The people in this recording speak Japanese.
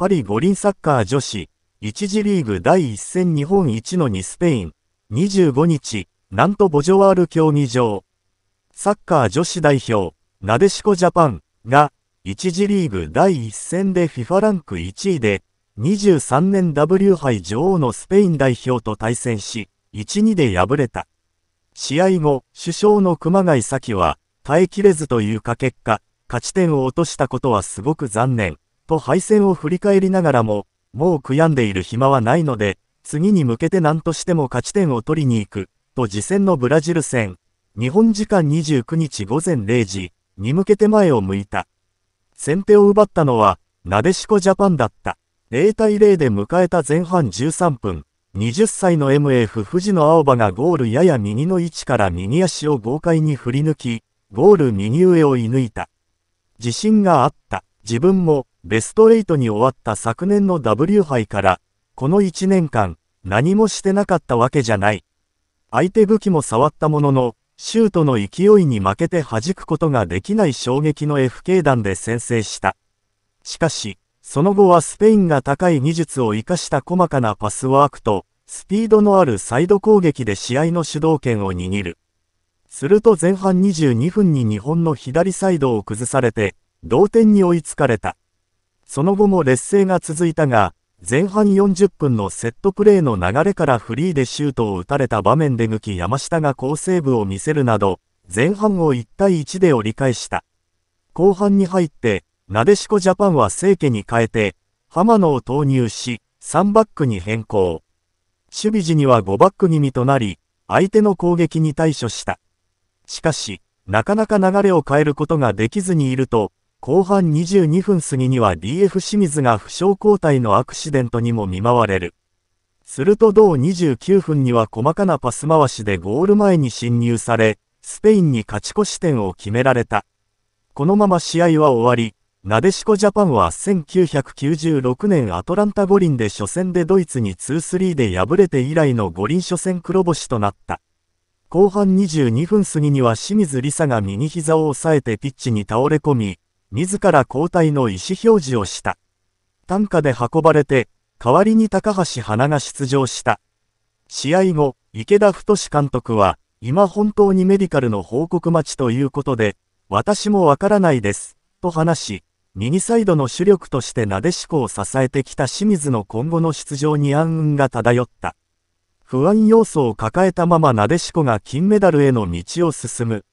パリ五輪サッカー女子、一次リーグ第1戦日本一の2スペイン、25日、なんとボジョワール競技場。サッカー女子代表、なでしこジャパンが、1次リーグ第1戦で FIFA ランク1位で、23年 W 杯女王のスペイン代表と対戦し、1-2で敗れた。試合後、首相の熊谷咲は、耐えきれずというか結果、勝ち点を落としたことはすごく残念。と敗戦を振り返りながらも、もう悔やんでいる暇はないので、次に向けて何としても勝ち点を取りに行く、と次戦のブラジル戦、日本時間29日午前0時に向けて前を向いた。先手を奪ったのは、なでしこジャパンだった。0対0で迎えた前半13分、20歳の MF 藤野青葉がゴールやや右の位置から右足を豪快に振り抜き、ゴール右上を射抜いた。自信があった。自分も、ベスト8に終わった昨年の W 杯から、この1年間、何もしてなかったわけじゃない。相手武器も触ったものの、シュートの勢いに負けて弾くことができない衝撃の FK 弾で先制した。しかし、その後はスペインが高い技術を活かした細かなパスワークと、スピードのあるサイド攻撃で試合の主導権を握る。すると前半22分に日本の左サイドを崩されて、同点に追いつかれた。その後も劣勢が続いたが、前半40分のセットプレーの流れからフリーでシュートを打たれた場面で抜き山下が好セーブを見せるなど、前半を1対1で折り返した。後半に入って、なでしこジャパンは聖家に変えて、浜野を投入し、3バックに変更。守備時には5バック気味となり、相手の攻撃に対処した。しかし、なかなか流れを変えることができずにいると、後半22分過ぎには DF 清水が負傷交代のアクシデントにも見舞われる。すると同29分には細かなパス回しでゴール前に侵入され、スペインに勝ち越し点を決められた。このまま試合は終わり、なでしこジャパンは1996年アトランタ五輪で初戦でドイツに2-3で敗れて以来の五輪初戦黒星となった。後半22分過ぎには清水理沙が右膝を押さえてピッチに倒れ込み、自ら交代の意思表示をした。担架で運ばれて、代わりに高橋花が出場した。試合後、池田太監督は、今本当にメディカルの報告待ちということで、私もわからないです、と話し、右サイドの主力としてなでしこを支えてきた清水の今後の出場に暗雲が漂った。不安要素を抱えたままなでしこが金メダルへの道を進む。